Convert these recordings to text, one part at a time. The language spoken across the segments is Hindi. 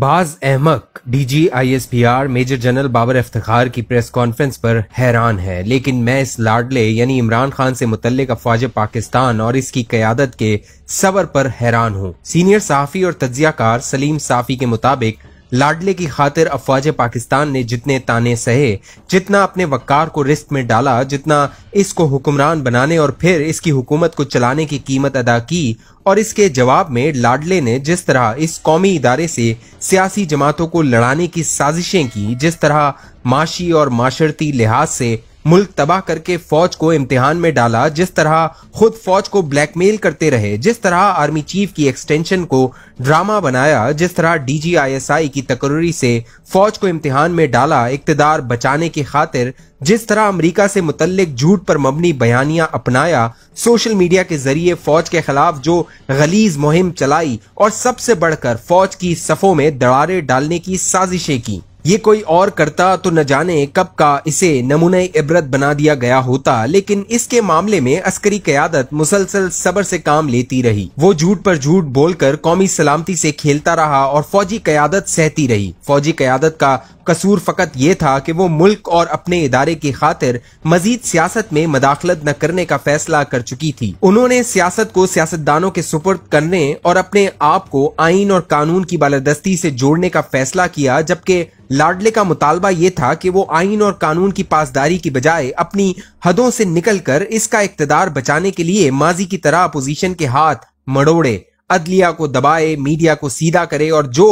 बाज अहमक P R major general Babar अफ्तार की प्रेस कॉन्फ्रेंस पर हैरान है लेकिन मैं इस लाडले यानी इमरान खान से मुतल अफवाज पाकिस्तान और इसकी क्यादत के सबर पर हैरान हूँ सीनियर साफी और तजिया कार सलीम साफी के मुताबिक लाडले की खातिर अफवाज पाकिस्तान ने जितने ताने सहे जितना अपने वक्कार को रिस्क में डाला जितना इसको हुक्मरान बनाने और फिर इसकी हुकूमत को चलाने की कीमत अदा की और इसके जवाब में लाडले ने जिस तरह इस कौमी इदारे से सियासी जमातों को लड़ाने की साजिशें की जिस तरह माशी और माशरती लिहाज से मुल्क तबाह करके फौज को इम्तिहान में डाला जिस तरह खुद फौज को ब्लैकमेल करते रहे जिस तरह आर्मी चीफ की एक्सटेंशन को ड्रामा बनाया जिस तरह डीजीआईएसआई की तकरी से फौज को इम्तिहान में डाला इकतदार बचाने की खातिर जिस तरह अमेरिका से मुतलक झूठ पर मबनी बयानियां अपनाया सोशल मीडिया के जरिए फौज के खिलाफ जो गलीज मुहिम चलाई और सबसे बढ़कर फौज की सफों में दड़ारे डालने की साजिशें की ये कोई और करता तो न जाने कब का इसे नमूने इबरत बना दिया गया होता लेकिन इसके मामले में अस्करी क्यादत मुसलसल सबर से काम लेती रही वो झूठ पर झूठ बोलकर कौमी सलामती से खेलता रहा और फौजी क्यादत सहती रही फौजी क्यादत का कसूर फकत ये था कि वो मुल्क और अपने इदारे की खातिर मजीद सियासत में मदाखलत न करने का फैसला कर चुकी थी उन्होंने सियासत को सियासतदानों के सुपुर्द करने और अपने आप को आइन और कानून की बालादस्ती से जोड़ने का फैसला किया जबकि लाडले का मुतालबा ये था कि वो आइन और कानून की पासदारी की बजाय अपनी हदों से निकलकर इसका इकतदार बचाने के लिए माजी की तरह अपोजिशन के हाथ मड़ोड़े अदलिया को दबाए मीडिया को सीधा करे और जो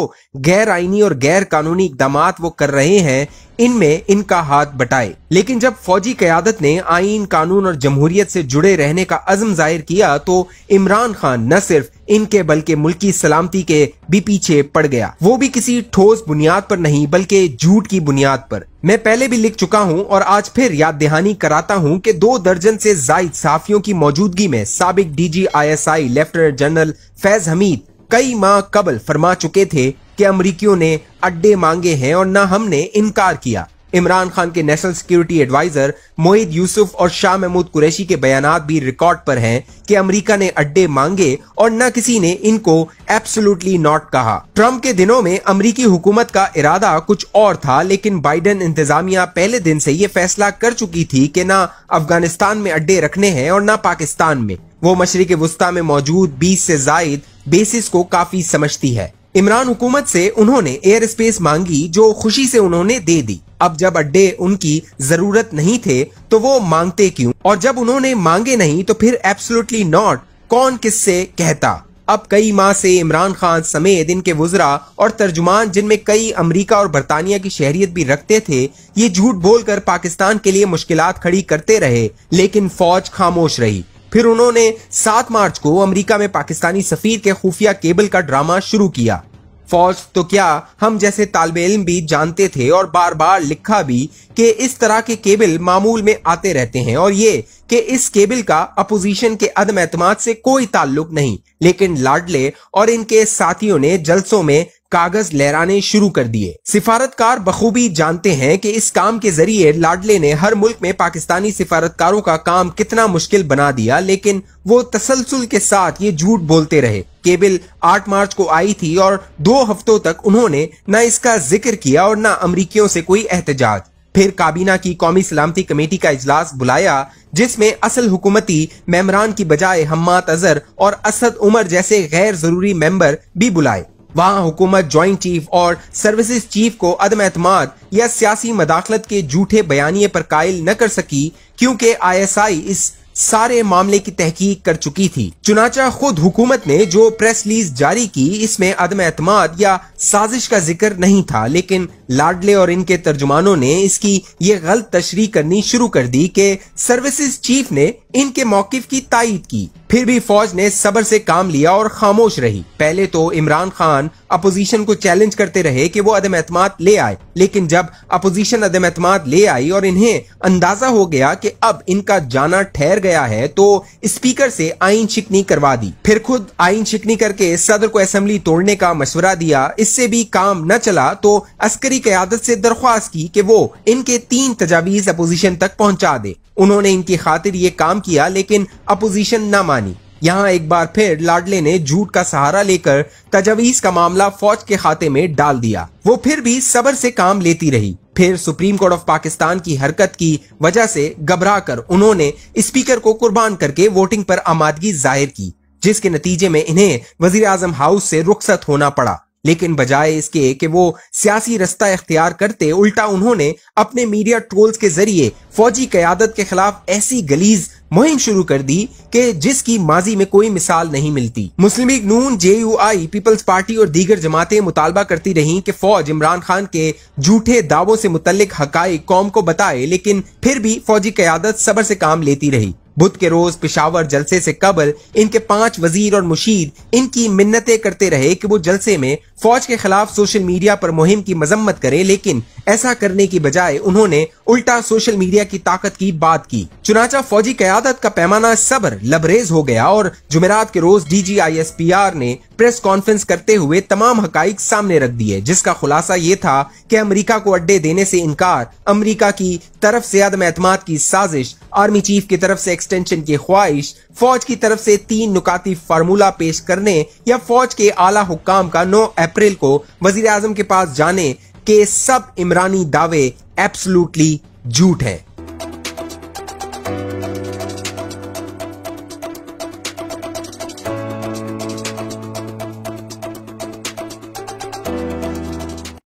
गैर आईनी और गैर कानूनी इकदाम वो कर रहे हैं इनमें इनका हाथ बटाए लेकिन जब फौजी क्यादत ने आइन कानून और जमहूरियत से जुड़े रहने का अजम जाहिर किया तो इमरान खान न सिर्फ इनके बल्कि मुल्की सलामती के भी पीछे पड़ गया वो भी किसी ठोस बुनियाद पर नहीं बल्कि झूठ की बुनियाद पर मैं पहले भी लिख चुका हूं और आज फिर याद दहानी कराता हूं कि दो दर्जन से जायद साफियों की मौजूदगी में सबक DG ISI lieutenant general Faiz Hameed कई माह कबल फरमा चुके थे कि अमरीकियों ने अड्डे मांगे हैं और न हमने इनकार किया इमरान खान के national security adviser Mohit Yusuf और शाह महमूद कुरैशी के बयान भी रिकॉर्ड पर हैं कि अमेरिका ने अड्डे मांगे और न किसी ने इनको एब्सोलूटली नॉट कहा ट्रम्प के दिनों में अमरीकी हुकूमत का इरादा कुछ और था लेकिन बाइडन इंतजामिया पहले दिन से ये फैसला कर चुकी थी कि न अफगानिस्तान में अड्डे रखने हैं और न पाकिस्तान में वो मशरक वस्ता में मौजूद बीस से जायद बेसिस को काफी समझती है इमरान हुकूमत से उन्होंने एयर स्पेस मांगी जो खुशी से उन्होंने दे दी अब जब अड्डे उनकी जरूरत नहीं थे तो वो मांगते क्यों और जब उन्होंने मांगे नहीं तो फिर एब्सोलूटली नॉट कौन किससे कहता अब कई माह से इमरान खान समेत इनके वजरा और तर्जुमान जिनमें कई अमेरिका और बरतानिया की शहरियत भी रखते थे ये झूठ बोलकर पाकिस्तान के लिए मुश्किल खड़ी करते रहे लेकिन फौज खामोश रही फिर उन्होंने 7 मार्च को अमेरिका में पाकिस्तानी सफीर के खुफिया केबल का ड्रामा शुरू किया फौज तो क्या हम जैसे तालब इम भी जानते थे और बार बार लिखा भी कि इस तरह के केबल मामूल में आते रहते हैं और ये कि इस केबल का अपोजिशन के अदम एतमाद से कोई ताल्लुक नहीं लेकिन लाडले और इनके साथियों ने जलसों में कागज लहराने शुरू कर दिए सिफारतकार बखूबी जानते हैं कि इस काम के जरिए लाडले ने हर मुल्क में पाकिस्तानी सिफारतकारों का काम कितना मुश्किल बना दिया लेकिन वो तसलसल के साथ ये झूठ बोलते रहे केबिल 8 मार्च को आई थी और दो हफ्तों तक उन्होंने न इसका जिक्र किया और न अमरीकियों से कोई एहतजाज फिर काबीना की कौमी सलामती कमेटी का इजलास बुलाया जिसमें असल हुकूमती मेमरान की बजाय हम्मात अजहर और असद उमर जैसे गैर जरूरी मेंबर भी बुलाए वहाँ हुकूमत ज्वाइंट चीफ और सर्विसेज चीफ को अदम एतम या सियासी मदाखलत के झूठे बयानी पर कायल न कर सकी क्योंकि आईएसआई इस सारे मामले की तहकीक कर चुकी थी चुनाचा खुद हुकूमत ने जो प्रेस लीज जारी की इसमें अदम एतम या साजिश का जिक्र नहीं था लेकिन लाडले और इनके तर्जुमानों ने इसकी ये गलत तशरी करनी शुरू कर दी कि सर्विसेज चीफ ने इनके मौकफ की तयद की फिर भी फौज ने सबर से काम लिया और खामोश रही पहले तो इमरान खान अपोजिशन को चैलेंज करते रहे कि वो अदम एतम ले आए लेकिन जब अपोजिशन अदम एतम ले आई और इन्हें अंदाजा हो गया कि अब इनका जाना ठहर गया है तो स्पीकर से आइन शिकनी करवा दी फिर खुद आइन शिकनी करके सदर को असम्बली तोड़ने का मशवरा दिया इससे भी काम न चला तो अस्करी क्यादत से दरख्वास्त की कि वो इनके तीन तजावीज अपोजिशन तक पहुँचा दे उन्होंने इनकी खातिर ये काम किया लेकिन अपोजिशन न मानी यहाँ एक बार फिर लाडले ने झूठ का सहारा लेकर तजवीज का मामला फौज के खाते में डाल दिया वो फिर भी सबर से काम लेती रही फिर सुप्रीम कोर्ट ऑफ पाकिस्तान की हरकत की वजह से घबरा कर उन्होंने स्पीकर को कुर्बान करके वोटिंग पर आमादगी जाहिर की जिसके नतीजे में इन्हें वजीर आजम हाउस से रुख्सत होना पड़ा लेकिन बजाय इसके कि वो सियासी रास्ता इख्तियार करते उल्टा उन्होंने अपने मीडिया ट्रोल्स के जरिए फौजी क्यादत के खिलाफ ऐसी गलीज मुहिम शुरू कर दी कि जिसकी माजी में कोई मिसाल नहीं मिलती Muslim League Noon J U I Peoples Party और दीगर जमातें मुतालबा करती रहीं कि फौज इमरान खान के झूठे दावों से मुतल हक कौम को बताए लेकिन फिर भी फौजी क्यादत सबर से काम लेती रही बुध के रोज पिशावर जलसे से कबल इनके पांच वजीर और मुशीर इनकी मिन्नतें करते रहे कि वो जलसे में फौज के खिलाफ सोशल मीडिया पर मुहिम की मजम्मत करें लेकिन ऐसा करने की बजाय उन्होंने उल्टा सोशल मीडिया की ताकत की बात की चुनाचा फौजी क्यादत का पैमाना सबर लबरेज हो गया और जुमेरात के रोज D G I S P R ने प्रेस कॉन्फ्रेंस करते हुए तमाम हकाइक सामने रख दिए जिसका खुलासा ये था कि अमेरिका को अड्डे देने से इनकार अमेरिका की तरफ से आदम एतम की साजिश आर्मी चीफ की तरफ से एक्सटेंशन की ख्वाहिश फौज की तरफ से तीन नुकाती फार्मूला पेश करने या फौज के आला हुक्काम का नौ अप्रैल को वजीर आजम के पास जाने के सब इमरानी दावे एब्सोल्युटली झूठ है